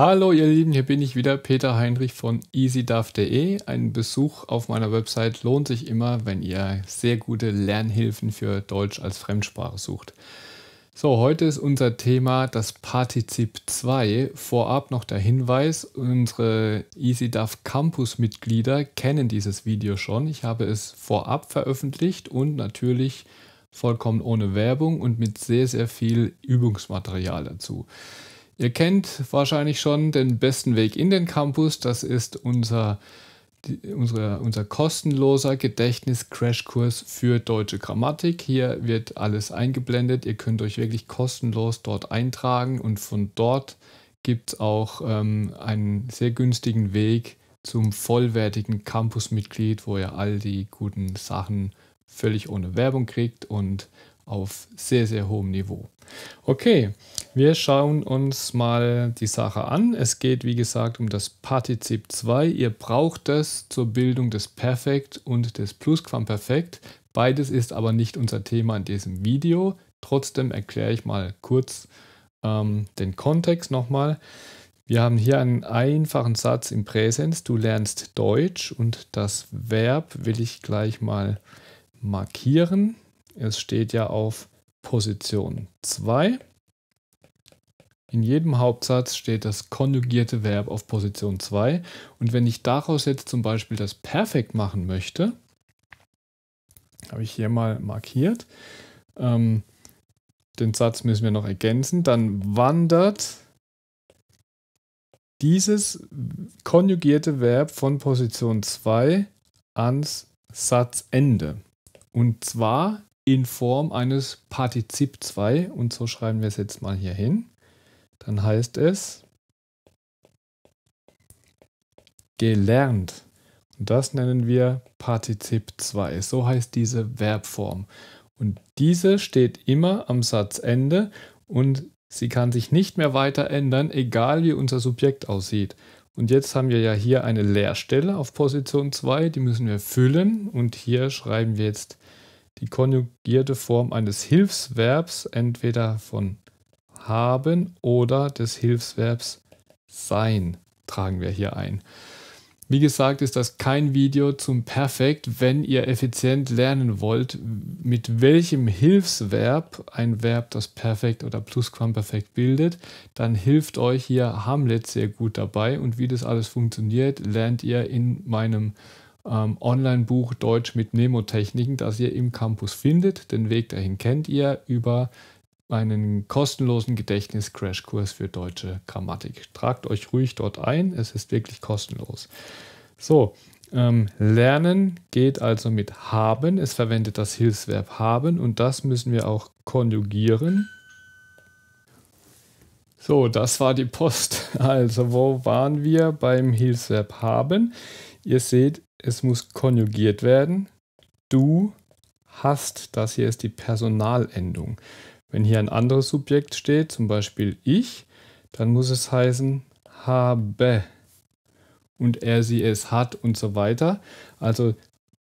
Hallo ihr Lieben, hier bin ich wieder, Peter Heinrich von easyduff.de. Ein Besuch auf meiner Website lohnt sich immer, wenn ihr sehr gute Lernhilfen für Deutsch als Fremdsprache sucht. So, heute ist unser Thema das Partizip 2. Vorab noch der Hinweis, unsere EasyDuff Campus Mitglieder kennen dieses Video schon. Ich habe es vorab veröffentlicht und natürlich vollkommen ohne Werbung und mit sehr, sehr viel Übungsmaterial dazu. Ihr kennt wahrscheinlich schon den besten Weg in den Campus. Das ist unser, die, unser kostenloser Gedächtnis-Crashkurs für deutsche Grammatik. Hier wird alles eingeblendet. Ihr könnt euch wirklich kostenlos dort eintragen und von dort gibt es auch ähm, einen sehr günstigen Weg zum vollwertigen Campus-Mitglied, wo ihr all die guten Sachen völlig ohne Werbung kriegt und auf sehr, sehr hohem Niveau. Okay. Wir schauen uns mal die Sache an. Es geht wie gesagt um das Partizip 2. Ihr braucht es zur Bildung des Perfekt und des Plusquamperfekt. Beides ist aber nicht unser Thema in diesem Video. Trotzdem erkläre ich mal kurz ähm, den Kontext nochmal. Wir haben hier einen einfachen Satz im Präsens. Du lernst Deutsch und das Verb will ich gleich mal markieren. Es steht ja auf Position 2. In jedem Hauptsatz steht das konjugierte Verb auf Position 2 und wenn ich daraus jetzt zum Beispiel das Perfekt machen möchte, habe ich hier mal markiert, ähm, den Satz müssen wir noch ergänzen, dann wandert dieses konjugierte Verb von Position 2 ans Satzende. Und zwar in Form eines Partizip 2 und so schreiben wir es jetzt mal hier hin. Dann heißt es gelernt. Und das nennen wir Partizip 2. So heißt diese Verbform. Und diese steht immer am Satzende und sie kann sich nicht mehr weiter ändern, egal wie unser Subjekt aussieht. Und jetzt haben wir ja hier eine Leerstelle auf Position 2, die müssen wir füllen. Und hier schreiben wir jetzt die konjugierte Form eines Hilfsverbs, entweder von haben oder des Hilfsverbs sein tragen wir hier ein. Wie gesagt, ist das kein Video zum Perfekt, wenn ihr effizient lernen wollt, mit welchem Hilfsverb ein Verb das Perfekt oder Plusquamperfekt bildet, dann hilft euch hier Hamlet sehr gut dabei und wie das alles funktioniert, lernt ihr in meinem ähm, Online-Buch Deutsch mit Mnemotechniken, das ihr im Campus findet. Den Weg dahin kennt ihr über einen kostenlosen Gedächtnis-Crashkurs für deutsche Grammatik. Tragt euch ruhig dort ein, es ist wirklich kostenlos. So, ähm, lernen geht also mit haben. Es verwendet das Hilfsverb haben und das müssen wir auch konjugieren. So, das war die Post. Also, wo waren wir beim Hilfsverb haben? Ihr seht, es muss konjugiert werden. Du hast, das hier ist die Personalendung. Wenn hier ein anderes Subjekt steht, zum Beispiel ich, dann muss es heißen habe und er sie es hat und so weiter. Also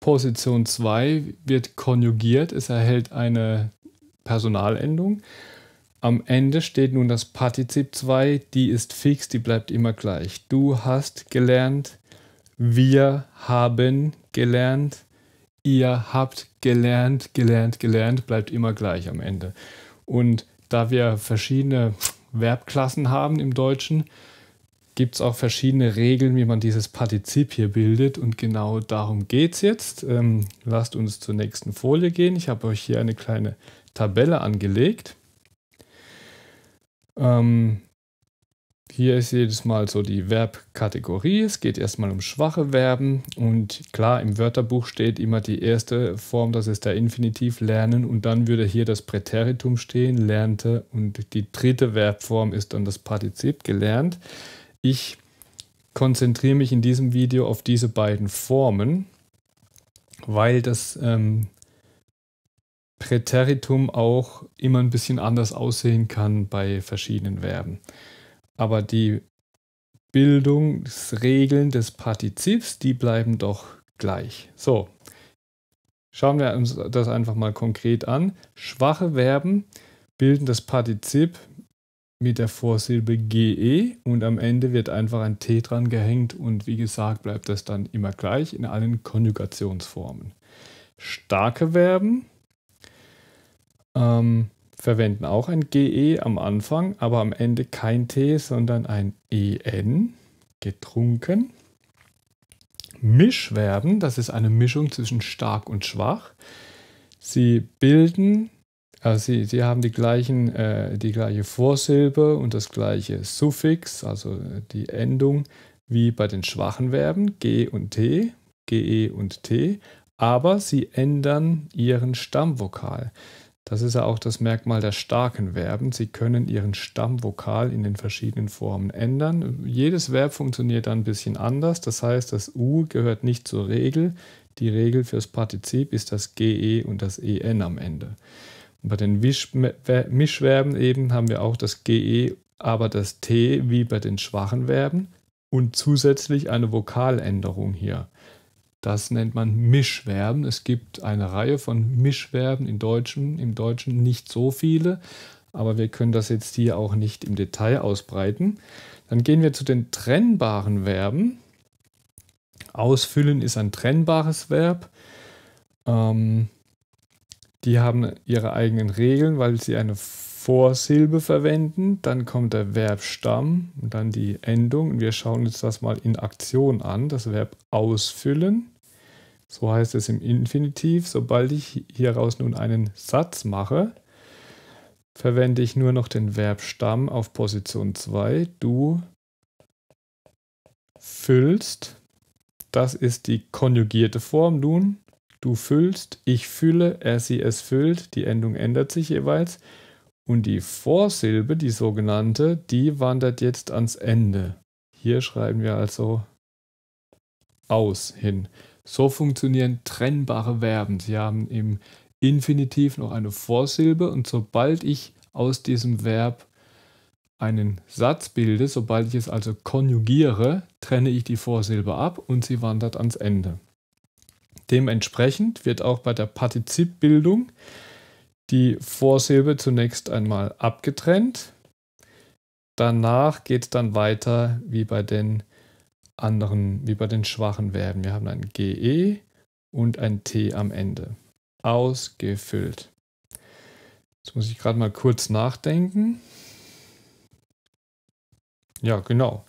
Position 2 wird konjugiert, es erhält eine Personalendung. Am Ende steht nun das Partizip 2, die ist fix, die bleibt immer gleich. Du hast gelernt, wir haben gelernt, ihr habt gelernt, gelernt, gelernt, bleibt immer gleich am Ende. Und da wir verschiedene Verbklassen haben im Deutschen, gibt es auch verschiedene Regeln, wie man dieses Partizip hier bildet. Und genau darum geht es jetzt. Ähm, lasst uns zur nächsten Folie gehen. Ich habe euch hier eine kleine Tabelle angelegt. Ähm, hier ist jedes Mal so die Verbkategorie. Es geht erstmal um schwache Verben und klar, im Wörterbuch steht immer die erste Form, das ist der Infinitiv lernen und dann würde hier das Präteritum stehen, lernte und die dritte Verbform ist dann das Partizip gelernt. Ich konzentriere mich in diesem Video auf diese beiden Formen, weil das ähm, Präteritum auch immer ein bisschen anders aussehen kann bei verschiedenen Verben. Aber die Bildungsregeln des Partizips, die bleiben doch gleich. So, schauen wir uns das einfach mal konkret an. Schwache Verben bilden das Partizip mit der Vorsilbe GE und am Ende wird einfach ein T dran gehängt und wie gesagt bleibt das dann immer gleich in allen Konjugationsformen. Starke Verben ähm, verwenden auch ein GE am Anfang, aber am Ende kein T, sondern ein EN, getrunken. Mischverben, das ist eine Mischung zwischen stark und schwach. Sie bilden, also sie, sie haben die, gleichen, äh, die gleiche Vorsilbe und das gleiche Suffix, also die Endung, wie bei den schwachen Verben G und T, GE und T, aber sie ändern ihren Stammvokal. Das ist ja auch das Merkmal der starken Verben. Sie können ihren Stammvokal in den verschiedenen Formen ändern. Jedes Verb funktioniert dann ein bisschen anders. Das heißt, das U gehört nicht zur Regel. Die Regel fürs Partizip ist das GE und das EN am Ende. Und bei den Mischverben eben haben wir auch das GE, aber das T wie bei den schwachen Verben und zusätzlich eine Vokaländerung hier. Das nennt man Mischverben. Es gibt eine Reihe von Mischverben im Deutschen, im Deutschen nicht so viele, aber wir können das jetzt hier auch nicht im Detail ausbreiten. Dann gehen wir zu den trennbaren Verben. Ausfüllen ist ein trennbares Verb. Ähm, die haben ihre eigenen Regeln, weil sie eine Vorsilbe verwenden. Dann kommt der Verbstamm und dann die Endung. wir schauen uns das mal in Aktion an, das Verb ausfüllen. So heißt es im Infinitiv. Sobald ich hieraus nun einen Satz mache, verwende ich nur noch den Verbstamm auf Position 2. Du füllst. Das ist die konjugierte Form nun. Du füllst, ich fülle, er, sie, es füllt. Die Endung ändert sich jeweils. Und die Vorsilbe, die sogenannte, die wandert jetzt ans Ende. Hier schreiben wir also aus hin. So funktionieren trennbare Verben. Sie haben im Infinitiv noch eine Vorsilbe und sobald ich aus diesem Verb einen Satz bilde, sobald ich es also konjugiere, trenne ich die Vorsilbe ab und sie wandert ans Ende. Dementsprechend wird auch bei der Partizipbildung die Vorsilbe zunächst einmal abgetrennt. Danach geht es dann weiter wie bei den anderen, wie bei den schwachen Verben. Wir haben ein GE und ein T am Ende. Ausgefüllt. Jetzt muss ich gerade mal kurz nachdenken. Ja, genau.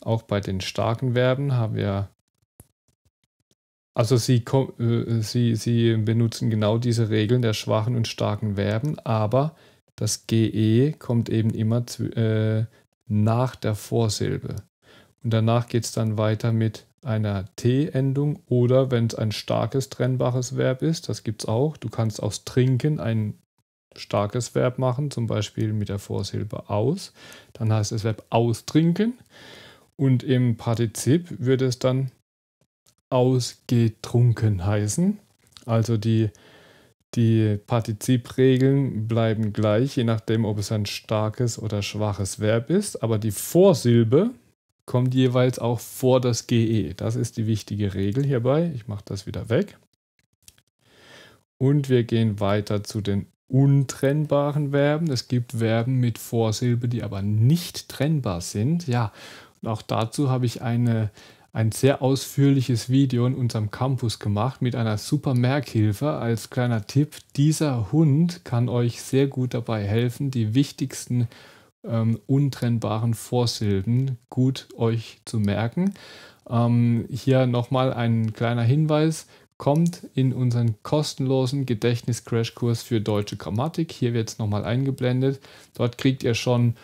Auch bei den starken Verben haben wir also sie, äh, sie, sie benutzen genau diese Regeln der schwachen und starken Verben, aber das GE kommt eben immer zu, äh, nach der Vorsilbe. Und danach geht es dann weiter mit einer T-Endung oder wenn es ein starkes trennbares Verb ist, das gibt es auch. Du kannst aus trinken ein starkes Verb machen, zum Beispiel mit der Vorsilbe aus. Dann heißt das Verb austrinken. Und im Partizip wird es dann ausgetrunken heißen. Also die, die Partizipregeln bleiben gleich, je nachdem, ob es ein starkes oder schwaches Verb ist. Aber die Vorsilbe kommt jeweils auch vor das GE. Das ist die wichtige Regel hierbei. Ich mache das wieder weg. Und wir gehen weiter zu den untrennbaren Verben. Es gibt Verben mit Vorsilbe, die aber nicht trennbar sind. Ja, und auch dazu habe ich eine, ein sehr ausführliches Video in unserem Campus gemacht mit einer super Merkhilfe als kleiner Tipp. Dieser Hund kann euch sehr gut dabei helfen, die wichtigsten Verben ähm, untrennbaren Vorsilben gut euch zu merken. Ähm, hier nochmal ein kleiner Hinweis. Kommt in unseren kostenlosen Gedächtnis-Crashkurs für deutsche Grammatik. Hier wird es nochmal eingeblendet. Dort kriegt ihr schon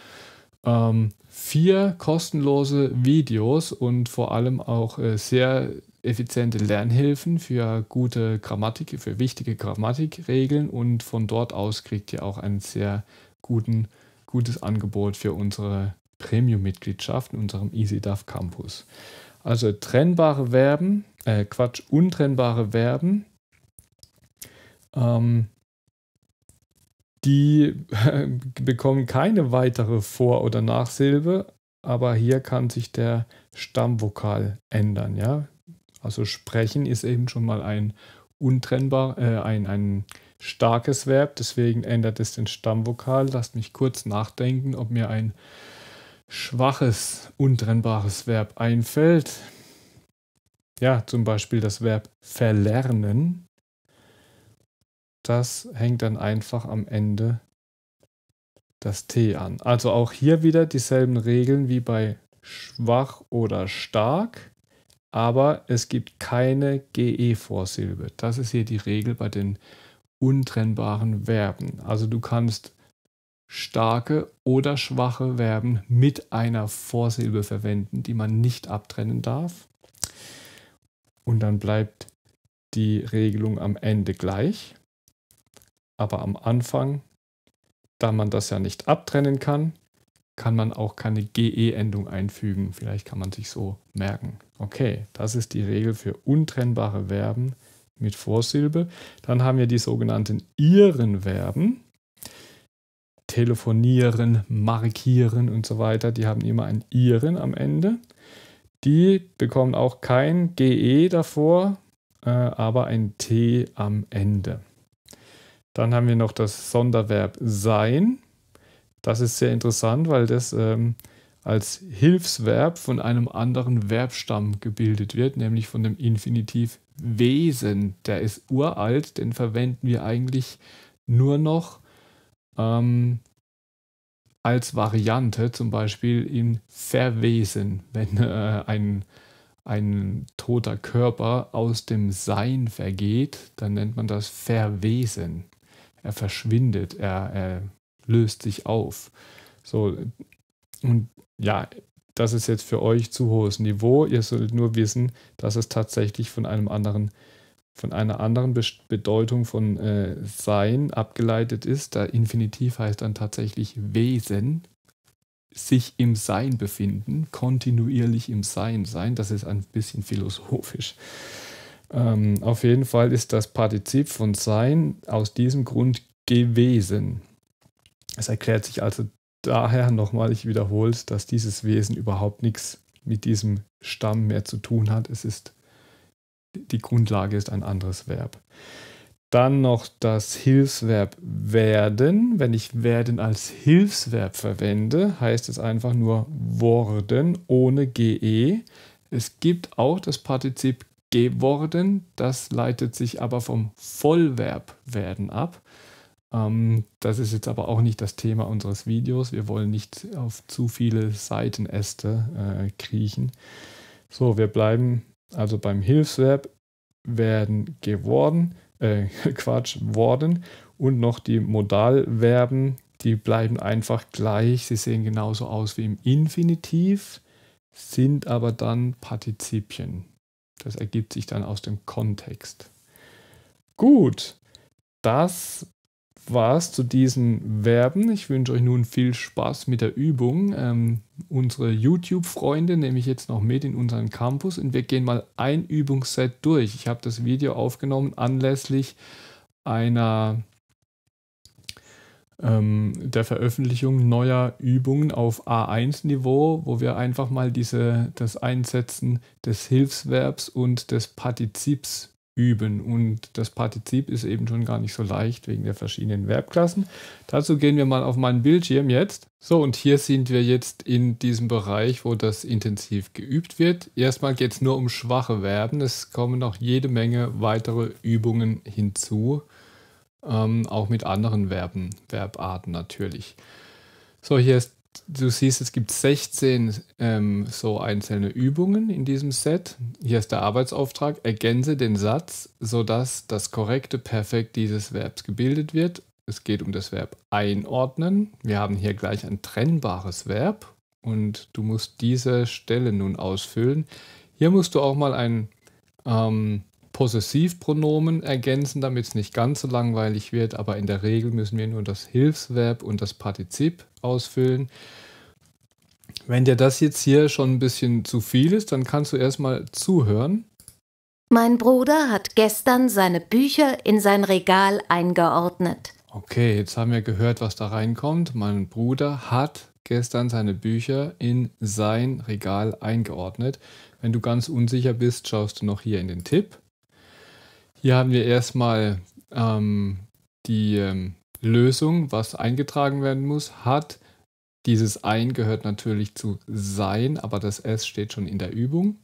ähm, vier kostenlose Videos und vor allem auch äh, sehr effiziente Lernhilfen für gute Grammatik, für wichtige Grammatikregeln und von dort aus kriegt ihr auch einen sehr guten gutes Angebot für unsere Premium-Mitgliedschaft in unserem EasyDAF Campus. Also trennbare Verben, äh Quatsch, untrennbare Verben, ähm, die bekommen keine weitere Vor- oder Nachsilbe, aber hier kann sich der Stammvokal ändern. Ja? Also sprechen ist eben schon mal ein untrennbar, äh, ein, ein starkes Verb, deswegen ändert es den Stammvokal. Lasst mich kurz nachdenken, ob mir ein schwaches, untrennbares Verb einfällt. Ja, zum Beispiel das Verb verlernen. Das hängt dann einfach am Ende das T an. Also auch hier wieder dieselben Regeln wie bei schwach oder stark, aber es gibt keine GE-Vorsilbe. Das ist hier die Regel bei den untrennbaren Verben. Also du kannst starke oder schwache Verben mit einer Vorsilbe verwenden, die man nicht abtrennen darf. Und dann bleibt die Regelung am Ende gleich. Aber am Anfang, da man das ja nicht abtrennen kann, kann man auch keine GE-Endung einfügen. Vielleicht kann man sich so merken. Okay, das ist die Regel für untrennbare Verben mit Vorsilbe. Dann haben wir die sogenannten Ihren-Verben. Telefonieren, markieren und so weiter. Die haben immer ein Ihren am Ende. Die bekommen auch kein GE davor, äh, aber ein T am Ende. Dann haben wir noch das Sonderverb sein. Das ist sehr interessant, weil das ähm, als Hilfsverb von einem anderen Verbstamm gebildet wird, nämlich von dem Infinitiv Wesen, der ist uralt, den verwenden wir eigentlich nur noch ähm, als Variante, zum Beispiel im Verwesen, wenn äh, ein, ein toter Körper aus dem Sein vergeht, dann nennt man das Verwesen. Er verschwindet, er, er löst sich auf. So, und ja, das ist jetzt für euch zu hohes Niveau. Ihr solltet nur wissen, dass es tatsächlich von einem anderen, von einer anderen Bedeutung von äh, Sein abgeleitet ist. Da Infinitiv heißt dann tatsächlich Wesen, sich im Sein befinden, kontinuierlich im Sein sein. Das ist ein bisschen philosophisch. Ähm, auf jeden Fall ist das Partizip von Sein aus diesem Grund gewesen. Es erklärt sich also daher nochmal, ich wiederhole es, dass dieses Wesen überhaupt nichts mit diesem Stamm mehr zu tun hat. Es ist, die Grundlage ist ein anderes Verb. Dann noch das Hilfsverb werden. Wenn ich werden als Hilfsverb verwende, heißt es einfach nur worden ohne GE. Es gibt auch das Partizip geworden, das leitet sich aber vom Vollverb werden ab. Ähm, das ist jetzt aber auch nicht das Thema unseres Videos. Wir wollen nicht auf zu viele Seitenäste äh, kriechen. So, wir bleiben also beim Hilfsverb werden geworden, äh, Quatsch, worden und noch die Modalverben, die bleiben einfach gleich. Sie sehen genauso aus wie im Infinitiv, sind aber dann Partizipien. Das ergibt sich dann aus dem Kontext. Gut, das war es zu diesen Verben. Ich wünsche euch nun viel Spaß mit der Übung. Ähm, unsere YouTube-Freunde nehme ich jetzt noch mit in unseren Campus und wir gehen mal ein Übungsset durch. Ich habe das Video aufgenommen anlässlich einer ähm, der Veröffentlichung neuer Übungen auf A1-Niveau, wo wir einfach mal diese, das Einsetzen des Hilfsverbs und des Partizips üben. Und das Partizip ist eben schon gar nicht so leicht wegen der verschiedenen Verbklassen. Dazu gehen wir mal auf meinen Bildschirm jetzt. So, und hier sind wir jetzt in diesem Bereich, wo das intensiv geübt wird. Erstmal geht es nur um schwache Verben. Es kommen noch jede Menge weitere Übungen hinzu. Ähm, auch mit anderen Verben, Verbarten natürlich. So, hier ist Du siehst, es gibt 16 ähm, so einzelne Übungen in diesem Set. Hier ist der Arbeitsauftrag. Ergänze den Satz, sodass das korrekte Perfekt dieses Verbs gebildet wird. Es geht um das Verb einordnen. Wir haben hier gleich ein trennbares Verb und du musst diese Stelle nun ausfüllen. Hier musst du auch mal ein ähm, Possessivpronomen ergänzen, damit es nicht ganz so langweilig wird, aber in der Regel müssen wir nur das Hilfsverb und das Partizip ausfüllen. Wenn dir das jetzt hier schon ein bisschen zu viel ist, dann kannst du erstmal zuhören. Mein Bruder hat gestern seine Bücher in sein Regal eingeordnet. Okay, jetzt haben wir gehört, was da reinkommt. Mein Bruder hat gestern seine Bücher in sein Regal eingeordnet. Wenn du ganz unsicher bist, schaust du noch hier in den Tipp. Hier haben wir erstmal ähm, die ähm, Lösung, was eingetragen werden muss, hat. Dieses ein gehört natürlich zu sein, aber das s steht schon in der Übung.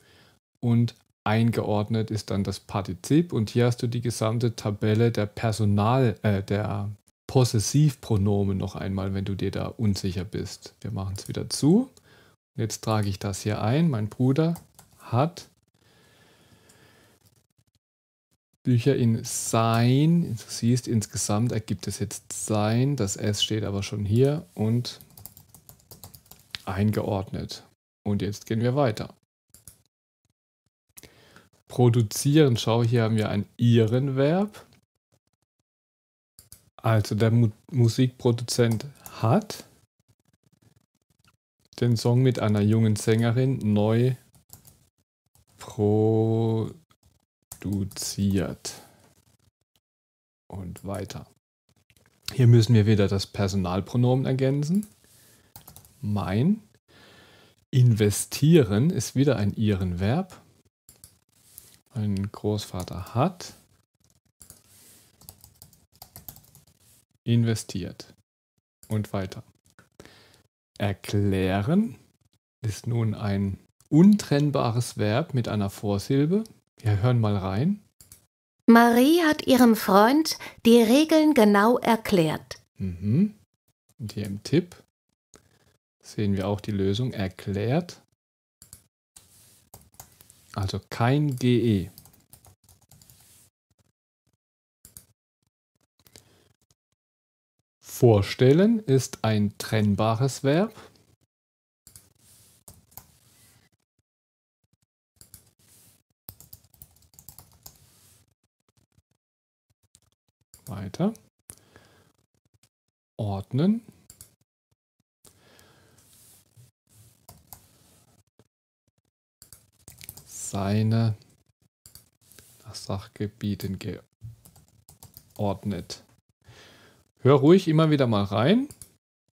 Und eingeordnet ist dann das Partizip. Und hier hast du die gesamte Tabelle der Personal, äh, der Possessivpronomen noch einmal, wenn du dir da unsicher bist. Wir machen es wieder zu. Jetzt trage ich das hier ein. Mein Bruder hat Bücher in sein, du siehst, insgesamt ergibt es jetzt sein, das S steht aber schon hier und eingeordnet. Und jetzt gehen wir weiter. Produzieren, schau, hier haben wir ein ihren Verb. Also der Mu Musikproduzent hat den Song mit einer jungen Sängerin neu produziert reduziert. Und weiter. Hier müssen wir wieder das Personalpronomen ergänzen. Mein. Investieren ist wieder ein Ihren-Verb. Mein Großvater hat investiert. Und weiter. Erklären ist nun ein untrennbares Verb mit einer Vorsilbe. Wir hören mal rein. Marie hat ihrem Freund die Regeln genau erklärt. Mhm. Und hier im Tipp sehen wir auch die Lösung erklärt. Also kein GE. Vorstellen ist ein trennbares Verb. weiter. Ordnen. Seine Sachgebieten geordnet. Hör ruhig immer wieder mal rein.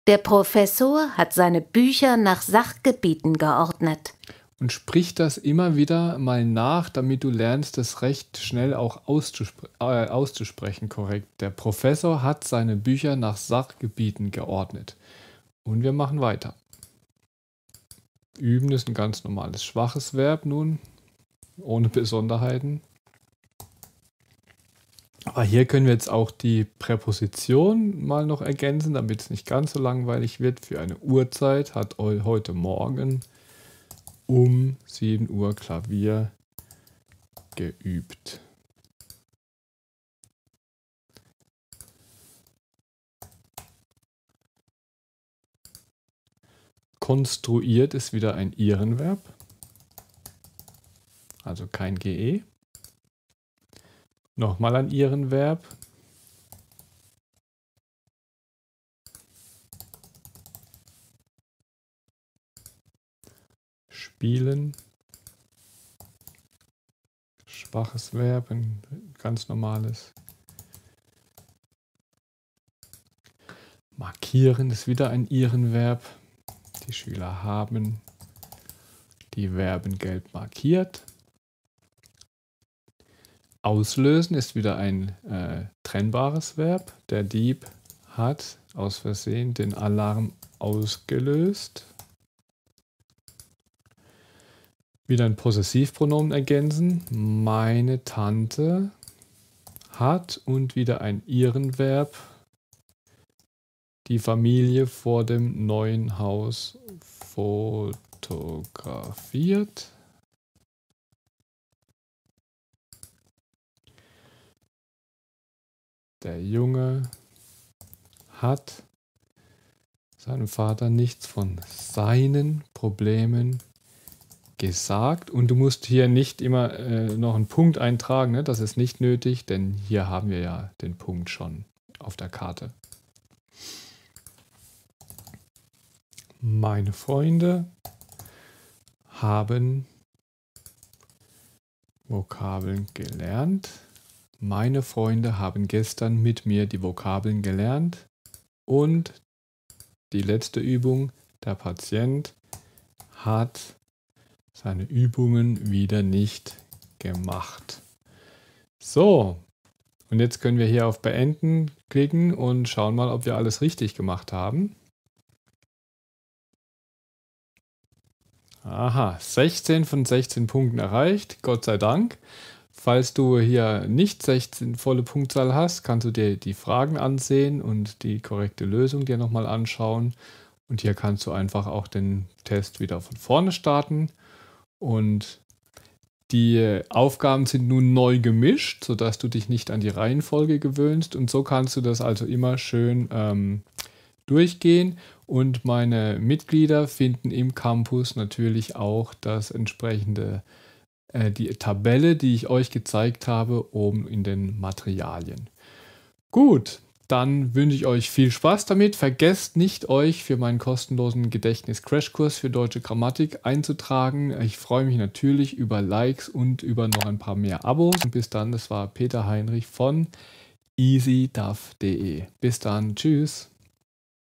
Der Professor hat seine Bücher nach Sachgebieten geordnet und sprich das immer wieder mal nach, damit du lernst, das recht schnell auch auzuspre äh, auszusprechen korrekt. Der Professor hat seine Bücher nach Sachgebieten geordnet. Und wir machen weiter. Üben ist ein ganz normales schwaches Verb nun, ohne Besonderheiten. Aber hier können wir jetzt auch die Präposition mal noch ergänzen, damit es nicht ganz so langweilig wird. Für eine Uhrzeit hat heute Morgen um 7 Uhr Klavier geübt. Konstruiert ist wieder ein Ihrenverb, also kein GE. Nochmal ein Ihrenverb, Spielen. Schwaches Verb, ein ganz normales. Markieren ist wieder ein Ihren-Verb. Die Schüler haben die Verben gelb markiert. Auslösen ist wieder ein äh, trennbares Verb. Der Dieb hat aus Versehen den Alarm ausgelöst. wieder ein Possessivpronomen ergänzen. Meine Tante hat und wieder ein Ihrenverb. Die Familie vor dem neuen Haus fotografiert. Der Junge hat seinem Vater nichts von seinen Problemen gesagt. Und du musst hier nicht immer äh, noch einen Punkt eintragen. Ne? Das ist nicht nötig, denn hier haben wir ja den Punkt schon auf der Karte. Meine Freunde haben Vokabeln gelernt. Meine Freunde haben gestern mit mir die Vokabeln gelernt. Und die letzte Übung, der Patient hat seine Übungen wieder nicht gemacht. So, und jetzt können wir hier auf Beenden klicken und schauen mal, ob wir alles richtig gemacht haben. Aha, 16 von 16 Punkten erreicht, Gott sei Dank. Falls du hier nicht 16 volle Punktzahl hast, kannst du dir die Fragen ansehen und die korrekte Lösung dir nochmal anschauen. Und hier kannst du einfach auch den Test wieder von vorne starten. Und die Aufgaben sind nun neu gemischt, sodass du dich nicht an die Reihenfolge gewöhnst. Und so kannst du das also immer schön ähm, durchgehen. Und meine Mitglieder finden im Campus natürlich auch das entsprechende, äh, die Tabelle, die ich euch gezeigt habe, oben in den Materialien. Gut, dann wünsche ich euch viel Spaß damit. Vergesst nicht, euch für meinen kostenlosen Gedächtnis-Crashkurs für deutsche Grammatik einzutragen. Ich freue mich natürlich über Likes und über noch ein paar mehr Abos. Und bis dann, das war Peter Heinrich von easyduff.de. Bis dann, tschüss.